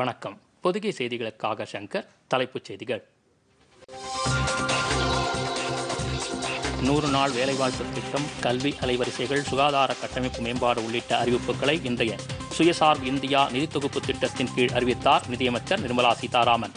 வணக்கம் பொதுகை செய்திகளுக்காக சங்கர் தலைப்புச் செய்திகள் நூறு நாள் வேலைவாய்ப்பு திட்டம் கல்வி அலைவரிசைகள் சுகாதார கட்டமைப்பு மேம்பாடு உள்ளிட்ட அறிவிப்புகளை இன்றைய சுயசார்பு இந்தியா நிதி தொகுப்பு திட்டத்தின் கீழ் அறிவித்தார் நிதியமைச்சர் நிர்மலா சீதாராமன்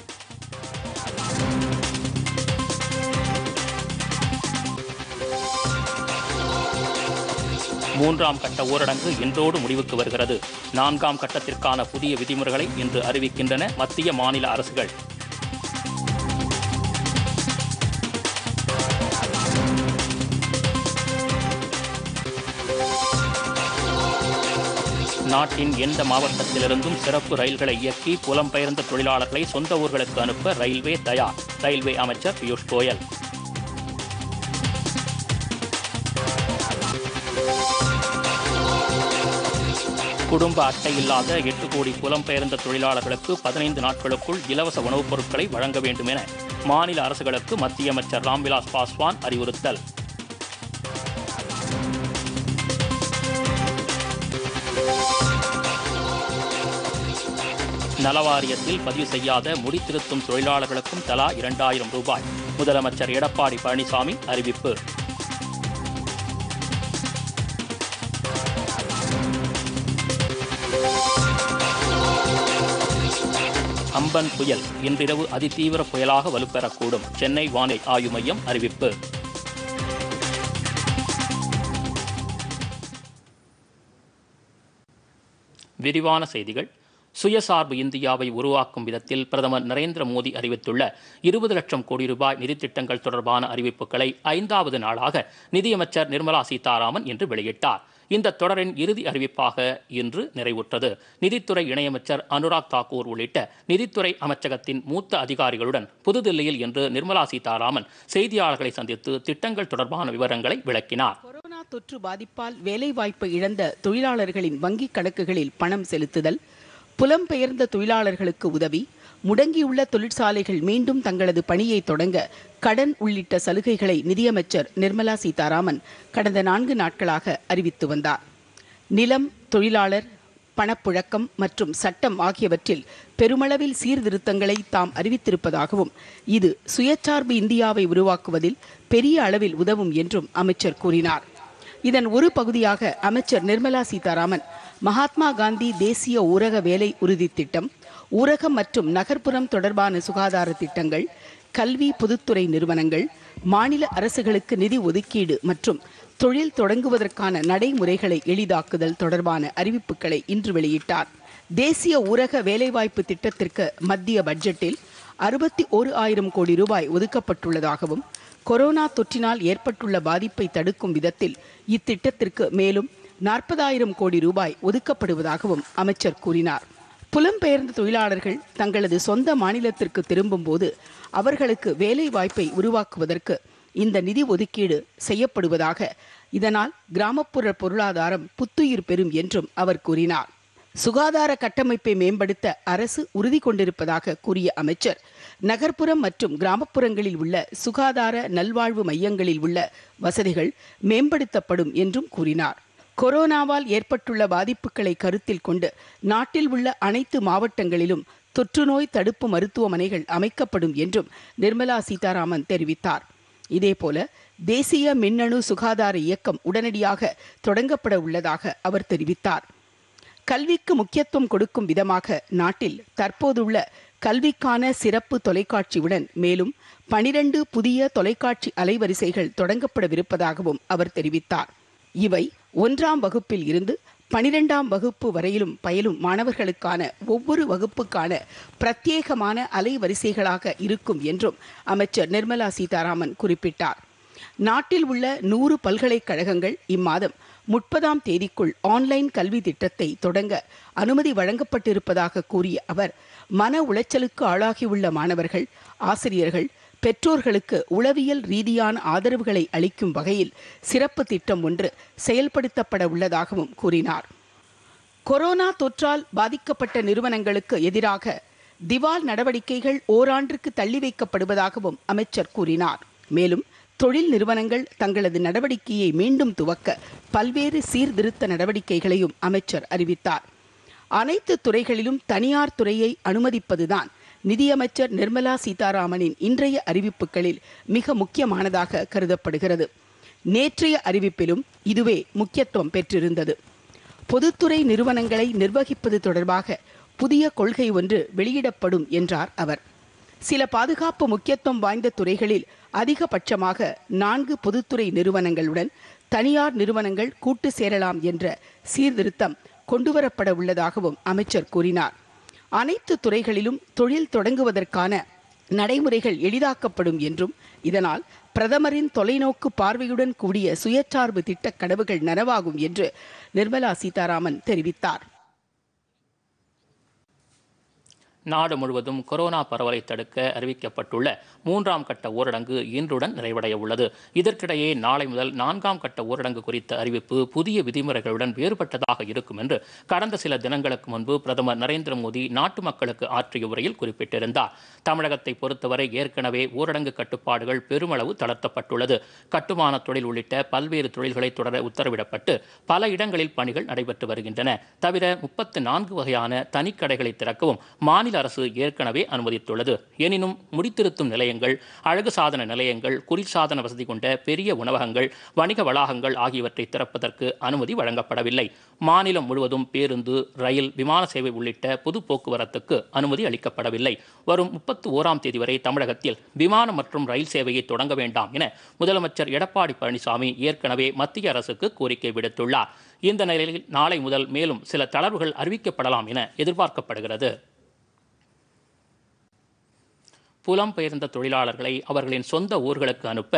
மூன்றாம் கட்ட ஊரடங்கு இன்றோடு முடிவுக்கு வருகிறது நான்காம் கட்டத்திற்கான புதிய விதிமுறைகளை இன்று அறிவிக்கின்றன மத்திய மாநில அரசுகள் நாட்டின் எந்த மாவட்டத்திலிருந்தும் சிறப்பு ரயில்களை இயக்கி புலம்பெயர்ந்த தொழிலாளர்களை சொந்த ஊர்களுக்கு அனுப்ப ரயில்வே தயார் ரயில்வே அமைச்சர் பியூஷ் கோயல் குடும்ப அட்டை இல்லாத எட்டு கோடி புலம்பெயர்ந்த தொழிலாளர்களுக்கு பதினைந்து நாட்களுக்குள் இலவச உணவுப் பொருட்களை வழங்க வேண்டும் என மாநில அரசுகளுக்கு மத்திய அமைச்சர் ராம்விலாஸ் பாஸ்வான் அறிவுறுத்தல் நலவாரியத்தில் பதிவு செய்யாத முடித்திருத்தும் தொழிலாளர்களுக்கும் தலா இரண்டாயிரம் ரூபாய் முதலமைச்சர் எடப்பாடி பழனிசாமி அறிவிப்பு அம்பன் புயல் இன்றிரவு அதிதீவிர புயலாக வலுப்பெறக்கூடும் சென்னை வானிலை ஆய்வு மையம் அறிவிப்பு விரிவான செய்திகள் சுயசார்பு இந்தியாவை உருவாக்கும் விதத்தில் பிரதமர் நரேந்திர மோடி அறிவித்துள்ள இருபது லட்சம் கோடி ரூபாய் நிதித்திட்டங்கள் தொடர்பான அறிவிப்புகளை ஐந்தாவது நாளாக நிதியமைச்சர் நிர்மலா சீதாராமன் இன்று வெளியிட்டார் இந்த தொடரின் இறுதி அறிவிப்பாக இன்று நிறைவுற்றது நிதித்துறை இணையமைச்சர் அனுராக் தாக்கூர் உள்ளிட்ட நிதித்துறை அமைச்சகத்தின் மூத்த அதிகாரிகளுடன் புதுதில்லியில் இன்று நிர்மலா சீதாராமன் செய்தியாளர்களை சந்தித்து திட்டங்கள் தொடர்பான விவரங்களை விளக்கினார் கொரோனா தொற்று பாதிப்பால் வேலைவாய்ப்பு இழந்த தொழிலாளர்களின் வங்கிக் கணக்குகளில் பணம் செலுத்துதல் புலம்பெயர்ந்த தொழிலாளர்களுக்கு உதவி முடங்கியுள்ள தொழிற்சாலைகள் மீண்டும் தங்களது பணியை தொடங்க கடன் உள்ளிட்ட சலுகைகளை நிதியமைச்சர் நிர்மலா சீதாராமன் கடந்த நான்கு நாட்களாக அறிவித்து வந்தார் நிலம் தொழிலாளர் பணப்புழக்கம் மற்றும் சட்டம் ஆகியவற்றில் பெருமளவில் சீர்திருத்தங்களை தாம் அறிவித்திருப்பதாகவும் இது சுயச்சார்பு இந்தியாவை உருவாக்குவதில் பெரிய அளவில் உதவும் என்றும் அமைச்சர் கூறினார் இதன் ஒரு பகுதியாக அமைச்சர் நிர்மலா சீதாராமன் மகாத்மா காந்தி தேசிய ஊரக வேலை உறுதி திட்டம் ஊரகம் மற்றும் நகர்ப்புறம் தொடர்பான சுகாதார திட்டங்கள் கல்வி பொதுத்துறை நிறுவனங்கள் மாநில அரசுகளுக்கு நிதி ஒதுக்கீடு மற்றும் தொழில் தொடங்குவதற்கான நடைமுறைகளை எளிதாக்குதல் தொடர்பான அறிவிப்புகளை இன்று வெளியிட்டார் தேசிய ஊரக வேலைவாய்ப்பு திட்டத்திற்கு மத்திய பட்ஜெட்டில் அறுபத்தி ஒரு ஆயிரம் கோடி ரூபாய் ஒதுக்கப்பட்டுள்ளதாகவும் கொரோனா தொற்றினால் ஏற்பட்டுள்ள பாதிப்பை தடுக்கும் விதத்தில் இத்திட்டத்திற்கு மேலும் நாற்பதாயிரம் கோடி ரூபாய் ஒதுக்கப்படுவதாகவும் அமைச்சர் கூறினார் புலம்பெயர்ந்த தொழிலாளர்கள் தங்களது சொந்த மாநிலத்திற்கு திரும்பும்போது அவர்களுக்கு வேலை வாய்ப்பை உருவாக்குவதற்கு இந்த நிதி ஒதுக்கீடு செய்யப்படுவதாக இதனால் கிராமப்புற பொருளாதாரம் புத்துயிர் பெறும் என்றும் அவர் கூறினார் சுகாதார கட்டமைப்பை மேம்படுத்த அரசு உறுதி கொண்டிருப்பதாக கூறிய அமைச்சர் நகர்ப்புறம் மற்றும் கிராமப்புறங்களில் உள்ள சுகாதார நல்வாழ்வு மையங்களில் உள்ள வசதிகள் மேம்படுத்தப்படும் என்றும் கூறினார் கொரோனாவால் ஏற்பட்டுள்ள பாதிப்புகளை கருத்தில் கொண்டு நாட்டில் உள்ள அனைத்து மாவட்டங்களிலும் தொற்றுநோய் தடுப்பு மருத்துவமனைகள் அமைக்கப்படும் என்றும் நிர்மலா சீதாராமன் தெரிவித்தார் இதேபோல தேசிய மின்னணு சுகாதார இயக்கம் உடனடியாக தொடங்கப்பட உள்ளதாக அவர் தெரிவித்தார் கல்விக்கு முக்கியத்துவம் கொடுக்கும் விதமாக நாட்டில் தற்போதுள்ள கல்விக்கான சிறப்பு தொலைக்காட்சியுடன் மேலும் பனிரண்டு புதிய தொலைக்காட்சி அலைவரிசைகள் தொடங்கப்படவிருப்பதாகவும் அவர் தெரிவித்தார் இவை ஒன்றாம் வகுப்பில் இருந்து பனிரெண்டாம் வகுப்பு வரையிலும் பயிலும் மாணவர்களுக்கான ஒவ்வொரு வகுப்புக்கான பிரத்யேகமான அலைவரிசைகளாக இருக்கும் என்றும் அமைச்சர் நிர்மலா சீதாராமன் குறிப்பிட்டார் நாட்டில் உள்ள நூறு பல்கலைக்கழகங்கள் இம்மாதம் முப்பதாம் தேதிக்குள் ஆன்லைன் கல்வி திட்டத்தை தொடங்க அனுமதி வழங்கப்பட்டிருப்பதாக கூறிய அவர் மன உளைச்சலுக்கு ஆளாகியுள்ள மாணவர்கள் ஆசிரியர்கள் பெற்றோர்களுக்கு உளவியல் ரீதியான ஆதரவுகளை அளிக்கும் வகையில் சிறப்பு திட்டம் ஒன்று செயல்படுத்தப்பட உள்ளதாகவும் கூறினார் கொரோனா தொற்றால் பாதிக்கப்பட்ட நிறுவனங்களுக்கு எதிராக திவால் நடவடிக்கைகள் ஓராண்டிற்கு தள்ளி வைக்கப்படுவதாகவும் அமைச்சர் கூறினார் மேலும் தொழில் நிறுவனங்கள் தங்களது நடவடிக்கையை மீண்டும் துவக்க பல்வேறு சீர்திருத்த நடவடிக்கைகளையும் அமைச்சர் அறிவித்தார் அனைத்து துறைகளிலும் தனியார் துறையை அனுமதிப்பதுதான் நிதியமைச்சர் நிர்மலா சீதாராமனின் இன்றைய அறிவிப்புகளில் மிக முக்கியமானதாக கருதப்படுகிறது நேற்றைய அறிவிப்பிலும் இதுவே முக்கியத்துவம் பெற்றிருந்தது பொதுத்துறை நிறுவனங்களை நிர்வகிப்பது தொடர்பாக புதிய கொள்கை ஒன்று வெளியிடப்படும் என்றார் அவர் சில பாதுகாப்பு முக்கியத்துவம் வாய்ந்த துறைகளில் அதிகபட்சமாக நான்கு பொதுத்துறை நிறுவனங்களுடன் தனியார் நிறுவனங்கள் கூட்டு சேரலாம் என்ற சீர்திருத்தம் கொண்டுவரப்பட உள்ளதாகவும் அமைச்சர் கூறினார் அனைத்து துறைகளிலும் தொழில் தொடங்குவதற்கான நடைமுறைகள் எளிதாக்கப்படும் என்றும் இதனால் பிரதமரின் தொலைநோக்கு பார்வையுடன் கூடிய சுயசார்பு திட்ட கனவுகள் நனவாகும் என்று நிர்மலா சீதாராமன் தெரிவித்தார் நாடு முழுவதும் கொரோனா பரவலை தடுக்க அறிவிக்கப்பட்டுள்ள மூன்றாம் கட்ட ஊரடங்கு இன்றுடன் நிறைவடைய உள்ளது இதற்கிடையே நாளை முதல் நான்காம் கட்ட ஊரடங்கு குறித்த அறிவிப்பு புதிய விதிமுறைகளுடன் வேறுபட்டதாக இருக்கும் என்று கடந்த சில தினங்களுக்கு முன்பு பிரதமர் நரேந்திர மோடி நாட்டு மக்களுக்கு ஆற்றிய உரையில் குறிப்பிட்டிருந்தார் தமிழகத்தை பொறுத்தவரை ஏற்கனவே ஊரடங்கு கட்டுப்பாடுகள் பெருமளவு தளர்த்தப்பட்டுள்ளது கட்டுமான தொழில் உள்ளிட்ட பல்வேறு தொழில்களை தொடர உத்தரவிடப்பட்டு பல இடங்களில் பணிகள் நடைபெற்று வருகின்றன தவிர முப்பத்து நான்கு வகையான தனிக்கடைகளை திறக்கவும் மாநில அரசு ஏற்கனவே அனுமதித்துள்ளது எனினும் முடித்திருத்தும் நிலையங்கள் அழகு சாதன நிலையங்கள் குளிர்சாதன வசதி கொண்ட பெரிய உணவகங்கள் வணிக வளாகங்கள் ஆகியவற்றை திறப்பதற்கு அனுமதி வழங்கப்படவில்லை மாநிலம் முழுவதும் பேருந்து ரயில் விமான சேவை உள்ளிட்ட பொது போக்குவரத்துக்கு அனுமதி அளிக்கப்படவில்லை வரும் முப்பத்தி ஓராம் தேதி வரை தமிழகத்தில் விமானம் மற்றும் ரயில் சேவையை தொடங்க வேண்டாம் என முதலமைச்சர் எடப்பாடி பழனிசாமி ஏற்கனவே மத்திய அரசுக்கு கோரிக்கை விடுத்துள்ளார் இந்த நிலையில் நாளை முதல் மேலும் சில தளர்வுகள் அறிவிக்கப்படலாம் என எதிர்பார்க்கப்படுகிறது புலம்பெயர்ந்த தொழிலாளர்களை அவர்களின் சொந்த ஊர்களுக்கு அனுப்ப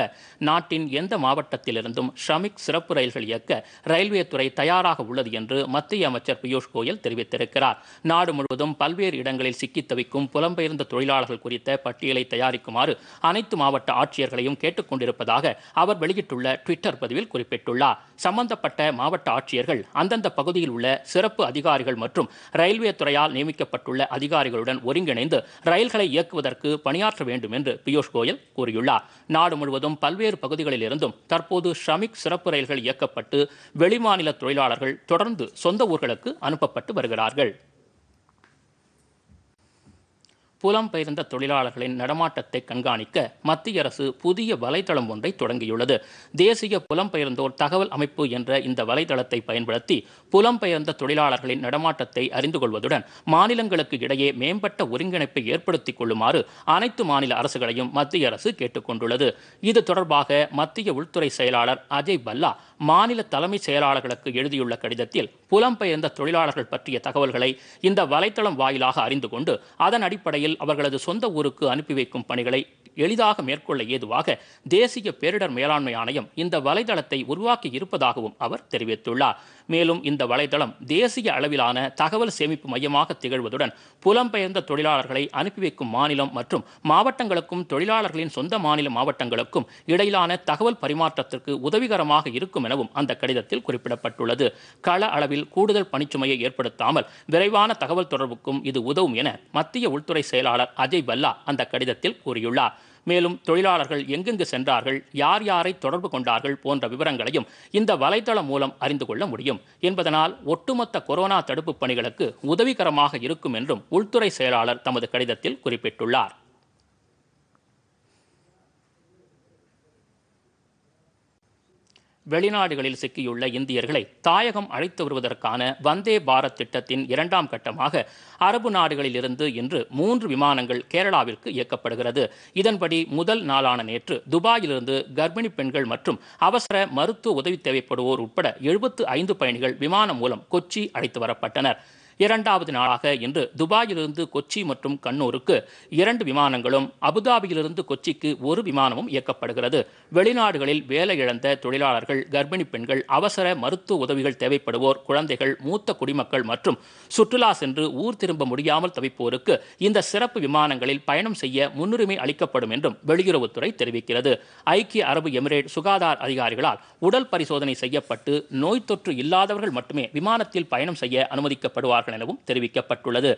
நாட்டின் எந்த மாவட்டத்திலிருந்தும் ஷ்ரமிக் சிறப்பு ரயில்கள் இயக்க ரயில்வே துறை தயாராக உள்ளது என்று மத்திய அமைச்சர் பியூஷ் கோயல் தெரிவித்திருக்கிறார் நாடு முழுவதும் பல்வேறு இடங்களில் சிக்கித் தவிக்கும் புலம்பெயர்ந்த தொழிலாளர்கள் குறித்த பட்டியலை தயாரிக்குமாறு அனைத்து மாவட்ட ஆட்சியர்களையும் கேட்டுக்கொண்டிருப்பதாக அவர் வெளியிட்டுள்ள ட்விட்டர் பதிவில் குறிப்பிட்டுள்ளார் சம்பந்தப்பட்ட மாவட்ட ஆட்சியர்கள் அந்தந்த பகுதியில் உள்ள சிறப்பு அதிகாரிகள் மற்றும் ரயில்வே துறையால் நியமிக்கப்பட்டுள்ள அதிகாரிகளுடன் ஒருங்கிணைந்து ரயில்களை இயக்குவதற்கு பணியாற்ற வேண்டும் என்று பியூஷ் கோயல் கூறியுள்ளார் நாடு முழுவதும் பல்வேறு பகுதிகளில் இருந்தும் தற்போது ஷமிக் சிறப்பு ரயில்கள் இயக்கப்பட்டு வெளிமாநில தொழிலாளர்கள் தொடர்ந்து சொந்த ஊர்களுக்கு அனுப்பப்பட்டு வருகிறார்கள் புலம்பெயர்ந்த தொழிலாளர்களின் நடமாட்டத்தை கண்காணிக்க மத்திய அரசு புதிய வலைதளம் ஒன்றை தொடங்கியுள்ளது தேசிய புலம்பெயர்ந்தோர் தகவல் அமைப்பு என்ற இந்த வலைதளத்தை பயன்படுத்தி புலம்பெயர்ந்த தொழிலாளர்களின் நடமாட்டத்தை அறிந்து கொள்வதுடன் மாநிலங்களுக்கு இடையே மேம்பட்ட ஒருங்கிணைப்பை ஏற்படுத்திக் கொள்ளுமாறு அனைத்து மாநில அரசுகளையும் மத்திய அரசு கேட்டுக்கொண்டுள்ளது இது தொடர்பாக மத்திய உள்துறை செயலாளர் அஜய் பல்லா மாநில தலைமைச் செயலாளர்களுக்கு எழுதியுள்ள கடிதத்தில் புலம்பெயர்ந்த தொழிலாளர்கள் பற்றிய தகவல்களை இந்த வலைத்தளம் வாயிலாக அறிந்து கொண்டு அதன் அடிப்படையில் அவர்களது சொந்த ஊருக்கு அனுப்பி வைக்கும் பணிகளை எளிதாக மேற்கொள்ள ஏதுவாக தேசிய பேரிடர் மேலாண்மை ஆணையம் இந்த வலைதளத்தை உருவாக்கி இருப்பதாகவும் அவர் தெரிவித்துள்ளார் மேலும் இந்த வலைதளம் தேசிய அளவிலான தகவல் சேமிப்பு மையமாக திகழ்வதுடன் புலம்பெயர்ந்த தொழிலாளர்களை அனுப்பி வைக்கும் மாநிலம் மற்றும் மாவட்டங்களுக்கும் தொழிலாளர்களின் சொந்த மாநில மாவட்டங்களுக்கும் இடையிலான தகவல் பரிமாற்றத்திற்கு உதவிகரமாக இருக்கும் எனவும் அந்த கடிதத்தில் குறிப்பிடப்பட்டுள்ளது கள அளவில் கூடுதல் பணிச்சுமையை ஏற்படுத்தாமல் விரைவான தகவல் தொடர்புக்கும் இது உதவும் என மத்திய உள்துறை செயலாளர் அஜய் பல்லா அந்த கடிதத்தில் கூறியுள்ளார் மேலும் தொழிலாளர்கள் எங்கெங்கு சென்றார்கள் யார் யாரை தொடர்பு கொண்டார்கள் போன்ற விவரங்களையும் இந்த வலைதளம் மூலம் அறிந்து கொள்ள முடியும் என்பதனால் ஒட்டுமொத்த கொரோனா தடுப்பு பணிகளுக்கு உதவிகரமாக இருக்கும் என்றும் உள்துறை செயலாளர் தமது கடிதத்தில் குறிப்பிட்டுள்ளார் வெளிநாடுகளில் சிக்கியுள்ள இந்தியர்களை தாயகம் அழைத்து வருவதற்கான வந்தே பாரத் திட்டத்தின் இரண்டாம் கட்டமாக அரபு நாடுகளில் இருந்து இன்று மூன்று விமானங்கள் கேரளாவிற்கு இயக்கப்படுகிறது இதன்படி முதல் நாளான நேற்று துபாயிலிருந்து கர்ப்பிணி பெண்கள் மற்றும் அவசர மருத்துவ உதவி தேவைப்படுவோர் உட்பட எழுபத்து ஐந்து பயணிகள் விமானம் மூலம் கொச்சி அழைத்து வரப்பட்டனா் இரண்டாவது நாளாக இன்று துபாயிலிருந்து கொச்சி மற்றும் கண்ணூருக்கு இரண்டு விமானங்களும் அபுதாபியிலிருந்து கொச்சிக்கு ஒரு விமானமும் இயக்கப்படுகிறது வெளிநாடுகளில் வேலை இழந்த தொழிலாளர்கள் கர்ப்பிணி பெண்கள் அவசர மருத்துவ உதவிகள் தேவைப்படுவோர் குழந்தைகள் மூத்த குடிமக்கள் மற்றும் சுற்றுலா சென்று ஊர் திரும்ப முடியாமல் தவிப்போருக்கு இந்த சிறப்பு விமானங்களில் பயணம் செய்ய முன்னுரிமை அளிக்கப்படும் என்றும் வெளியுறவுத்துறை தெரிவிக்கிறது ஐக்கிய அரபு எமிரேட் சுகாதார அதிகாரிகளால் உடல் பரிசோதனை செய்யப்பட்டு நோய் தொற்று இல்லாதவர்கள் மட்டுமே விமானத்தில் பயணம் செய்ய அனுமதிக்கப்படுவார்கள் உருவாக்கப்பட்டிருக்கும் எனவும் தெரிவிக்கப்பட்டுள்ளது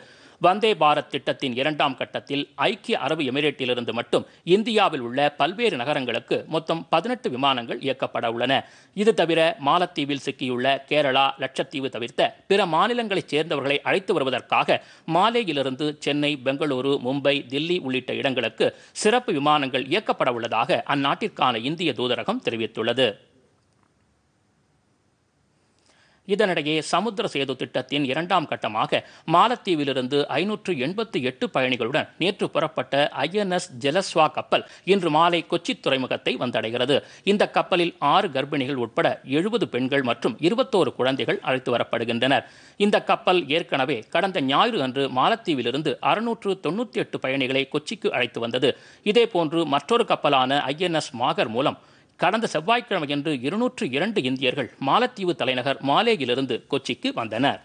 வந்தே பாரத் திட்டத்தின் இரண்டாம் கட்டத்தில் ஐக்கிய அரபு எமிரேட்டிலிருந்து மட்டும் இந்தியாவில் உள்ள பல்வேறு நகரங்களுக்கு மொத்தம் பதினெட்டு விமானங்கள் இயக்கப்பட உள்ளன இது தவிர மாலத்தீவில் சிக்கியுள்ள கேரளா லட்சத்தீவு தவிர்த்த பிற மாநிலங்களைச் சேர்ந்தவர்களை அழைத்து வருவதற்காக மாலேயிலிருந்து சென்னை பெங்களூரு மும்பை தில்லி உள்ளிட்ட இடங்களுக்கு சிறப்பு விமானங்கள் இயக்கப்பட உள்ளதாக அந்நாட்டிற்கான இந்திய தூதரகம் தெரிவித்துள்ளது இதனிடையே சமுத்திர சேது திட்டத்தின் இரண்டாம் கட்டமாக மாலத்தீவிலிருந்து ஐநூற்று எண்பத்தி எட்டு பயணிகளுடன் நேற்று புறப்பட்ட ஐஎன்எஸ் ஜெலஸ்வா கப்பல் இன்று மாலை கொச்சி துறைமுகத்தை வந்தடைகிறது இந்த கப்பலில் ஆறு கர்ப்பிணிகள் உட்பட எழுபது பெண்கள் மற்றும் இருபத்தோரு குழந்தைகள் அழைத்து வரப்படுகின்றனர் இந்த கப்பல் ஏற்கனவே கடந்த ஞாயிறு அன்று மாலத்தீவிலிருந்து அறுநூற்று தொன்னூற்றி எட்டு பயணிகளை கொச்சிக்கு அழைத்து வந்தது இதேபோன்று மற்றொரு கப்பலான ஐஎன்எஸ் மாகர் மூலம் கடந்த செவ்வாய்க்கிழமையன்று இருநூற்று இரண்டு இந்தியர்கள் மாலத்தீவு தலைநகர் மாலேயிலிருந்து கொச்சிக்கு வந்தனர்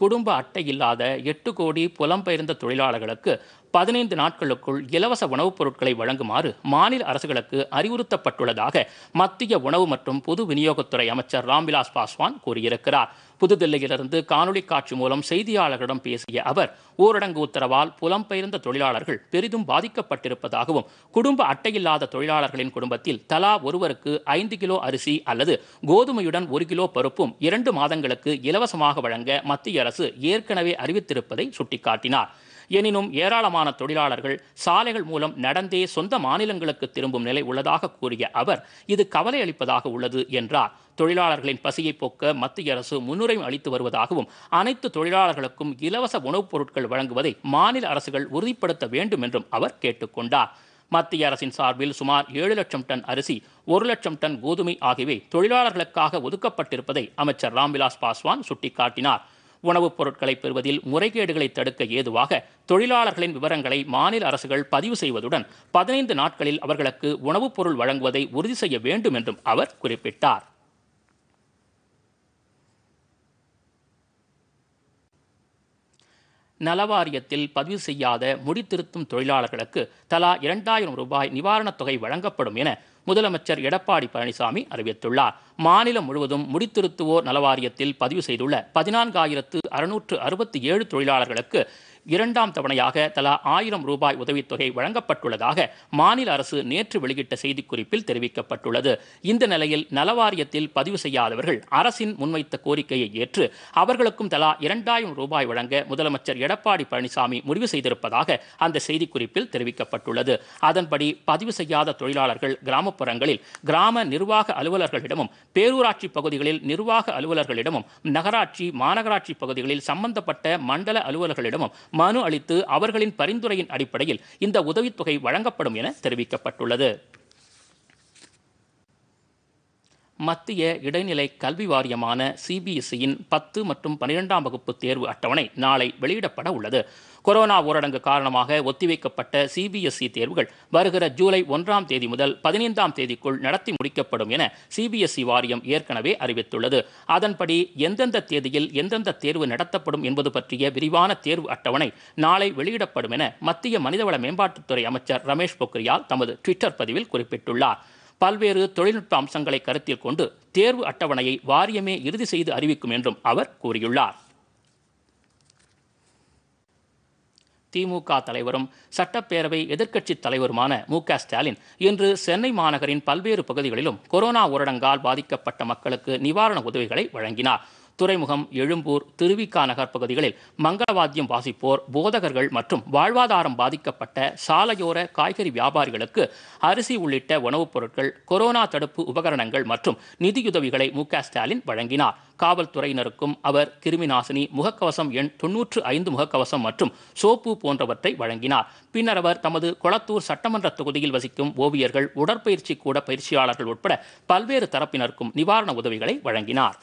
குடும்ப அட்டை இல்லாத எட்டு கோடி புலம்பெயர்ந்த தொழிலாளர்களுக்கு பதினைந்து நாட்களுக்குள் இலவச உணவுப் பொருட்களை வழங்குமாறு மாநில அரசுகளுக்கு அறிவுறுத்தப்பட்டுள்ளதாக மத்திய உணவு மற்றும் பொது விநியோகத்துறை அமைச்சர் ராம்விலாஸ் பாஸ்வான் கூறியிருக்கிறார் புதுதில்லியிலிருந்து காணொலி காட்சி மூலம் செய்தியாளர்களிடம் பேசிய அவர் ஊரடங்கு உத்தரவால் புலம்பெயர்ந்த தொழிலாளர்கள் பெரிதும் பாதிக்கப்பட்டிருப்பதாகவும் குடும்ப அட்டையில்லாத தொழிலாளர்களின் குடும்பத்தில் தலா ஒருவருக்கு ஐந்து கிலோ அரிசி அல்லது கோதுமையுடன் ஒரு கிலோ பருப்பும் இரண்டு மாதங்களுக்கு இலவசமாக வழங்க மத்திய அரசு ஏற்கனவே அறிவித்திருப்பதை சுட்டிக்காட்டினார் எனினும் ஏராளமான தொழிலாளர்கள் சாலைகள் மூலம் நடந்தே சொந்த மாநிலங்களுக்கு திரும்பும் நிலை உள்ளதாக கூறிய அவர் இது கவலை அளிப்பதாக உள்ளது என்றார் தொழிலாளர்களின் பசியை போக்க மத்திய அரசு முன்னுரிமை அளித்து வருவதாகவும் அனைத்து தொழிலாளர்களுக்கும் இலவச உணவுப் பொருட்கள் வழங்குவதை மாநில அரசுகள் உறுதிப்படுத்த வேண்டும் என்றும் அவர் கேட்டுக்கொண்டார் மத்திய அரசின் சார்பில் சுமார் ஏழு லட்சம் டன் அரிசி ஒரு லட்சம் டன் கோதுமை ஆகியவை தொழிலாளர்களுக்காக ஒதுக்கப்பட்டிருப்பதை அமைச்சர் ராம்விலாஸ் பாஸ்வான் சுட்டிக்காட்டினார் உணவுப் பொருட்களை பெறுவதில் முறைகேடுகளை தடுக்க ஏதுவாக தொழிலாளர்களின் விவரங்களை மாநில அரசுகள் பதிவு செய்வதுடன் பதினைந்து நாட்களில் அவர்களுக்கு உணவுப் பொருள் வழங்குவதை உறுதி செய்ய வேண்டும் என்றும் அவர் குறிப்பிட்டார் நலவாரியத்தில் பதிவு செய்யாத முடித்திருத்தும் தொழிலாளர்களுக்கு தலா இரண்டாயிரம் ரூபாய் நிவாரணத் தொகை வழங்கப்படும் என முதலமைச்சர் எடப்பாடி பழனிசாமி அறிவித்துள்ளார் மாநிலம் முழுவதும் முடித்திருத்துவோர் நலவாரியத்தில் பதிவு செய்துள்ள பதினான்காயிரத்து அறுநூற்று அறுபத்தி ஏழு தொழிலாளர்களுக்கு இரண்டாம் தவணையாக தலா ஆயிரம் ரூபாய் உதவித்தொகை வழங்கப்பட்டுள்ளதாக மாநில அரசு நேற்று வெளியிட்ட செய்திக்குறிப்பில் தெரிவிக்கப்பட்டுள்ளது இந்த நிலையில் நலவாரியத்தில் பதிவு செய்யாதவர்கள் அரசின் முன்வைத்த கோரிக்கையை ஏற்று அவர்களுக்கும் தலா இரண்டாயிரம் ரூபாய் வழங்க முதலமைச்சர் எடப்பாடி பழனிசாமி முடிவு செய்திருப்பதாக அந்த செய்திக்குறிப்பில் தெரிவிக்கப்பட்டுள்ளது அதன்படி பதிவு செய்யாத தொழிலாளர்கள் கிராமப்புறங்களில் கிராம நிர்வாக அலுவலர்களிடமும் பேரூராட்சி பகுதிகளில் நிர்வாக அலுவலர்களிடமும் நகராட்சி மாநகராட்சி பகுதிகளில் சம்பந்தப்பட்ட மண்டல அலுவலர்களிடமும் மனு அளித்து அவர்களின் பரிந்துரையின் அடிப்படையில் இந்த உதவித்தொகை வழங்கப்படும் என தெரிவிக்கப்பட்டுள்ளது மத்திய இடைநிலை கல்வி வாரியமான சிபிஎஸ்இயின் பத்து மற்றும் பனிரெண்டாம் வகுப்பு தேர்வு அட்டவணை நாளை வெளியிடப்பட உள்ளது கொரோனா ஊரடங்கு காரணமாக ஒத்திவைக்கப்பட்ட சிபிஎஸ்இ தேர்வுகள் வருகிற ஜூலை ஒன்றாம் தேதி முதல் பதினைந்தாம் தேதிக்குள் நடத்தி முடிக்கப்படும் என சிபிஎஸ்இ வாரியம் ஏற்கனவே அறிவித்துள்ளது அதன்படி எந்தெந்த தேதியில் எந்தெந்த தேர்வு நடத்தப்படும் என்பது பற்றிய விரிவான தேர்வு அட்டவணை நாளை வெளியிடப்படும் என மத்திய மனிதவள மேம்பாட்டுத்துறை அமைச்சர் ரமேஷ் பொக்ரியால் தமது ட்விட்டர் பதிவில் குறிப்பிட்டுள்ளார் பல்வேறு தொழில்நுட்ப அம்சங்களை கருத்தில் கொண்டு தேர்வு அட்டவணையை வாரியமே இறுதி செய்து அறிவிக்கும் என்றும் அவர் கூறியுள்ளார் திமுக தலைவரும் சட்டப்பேரவை எதிர்க்கட்சித் தலைவருமான மு ஸ்டாலின் இன்று சென்னை மாநகரின் பல்வேறு பகுதிகளிலும் கொரோனா ஊரடங்கால் பாதிக்கப்பட்ட மக்களுக்கு நிவாரண உதவிகளை வழங்கினார் துறைமுகம் எழும்பூர் திருவிக்கா நகர் பகுதிகளில் மங்களவாத்தியம் வாசிப்போர் போதகர்கள் மற்றும் வாழ்வாதாரம் பாதிக்கப்பட்ட சாலையோர காய்கறி வியாபாரிகளுக்கு அரிசி உள்ளிட்ட உணவுப் பொருட்கள் கொரோனா தடுப்பு உபகரணங்கள் மற்றும் நிதியுதவிகளை மு ஸ்டாலின் வழங்கினார் காவல்துறையினருக்கும் அவர் கிருமிநாசினி முகக்கவசம் எண் தொன்னூற்று ஐந்து முகக்கவசம் மற்றும் சோப்பு போன்றவற்றை வழங்கினார் பின்னர் அவர் தமது கொளத்தூர் சட்டமன்ற தொகுதியில் வசிக்கும் ஓவியர்கள் உடற்பயிற்சி கூட பயிற்சியாளர்கள் உட்பட பல்வேறு தரப்பினருக்கும் நிவாரண உதவிகளை வழங்கினார்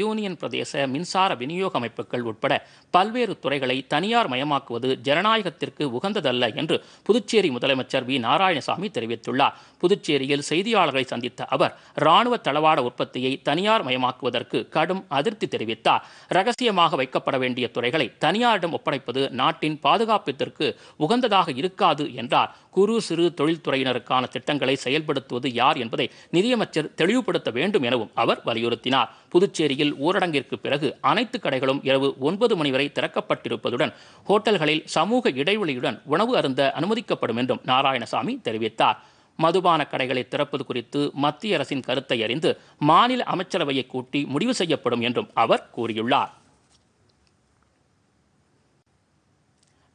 யூனியன் பிரதேச மின்சார விநியோக அமைப்புகள் உட்பட பல்வேறு துறைகளை தனியார் மயமாக்குவது ஜனநாயகத்திற்கு உகந்ததல்ல என்று புதுச்சேரி முதலமைச்சர் வி நாராயணசாமி தெரிவித்துள்ளார் புதுச்சேரியில் செய்தியாளர்களை சந்தித்த அவர் ராணுவ தளவாட உற்பத்தியை தனியார் மயமாக்குவதற்கு கடும் அதிருப்தி தெரிவித்தார் ரகசியமாக வைக்கப்பட வேண்டிய துறைகளை தனியாரிடம் ஒப்படைப்பது நாட்டின் பாதுகாப்பிற்கு உகந்ததாக இருக்காது என்றார் குறு சிறு தொழில்துறையினருக்கான திட்டங்களை செயல்படுத்துவது யார் என்பதை நிதியமைச்சர் தெளிவுபடுத்த வேண்டும் எனவும் அவர் வலியுறுத்தினார் புதுச்சேரியில் ஊரடங்கிற்கு பிறகு அனைத்து கடைகளும் இரவு ஒன்பது மணி வரை திறக்கப்பட்டிருப்பதுடன் ஹோட்டல்களில் சமூக இடைவெளியுடன் உணவு அருந்த அனுமதிக்கப்படும் என்றும் நாராயணசாமி தெரிவித்தார் மதுபான கடைகளை திறப்பது குறித்து மத்திய அரசின் கருத்தை அறிந்து மாநில அமைச்சரவையை கூட்டி முடிவு செய்யப்படும் என்றும் அவர் கூறியுள்ளார்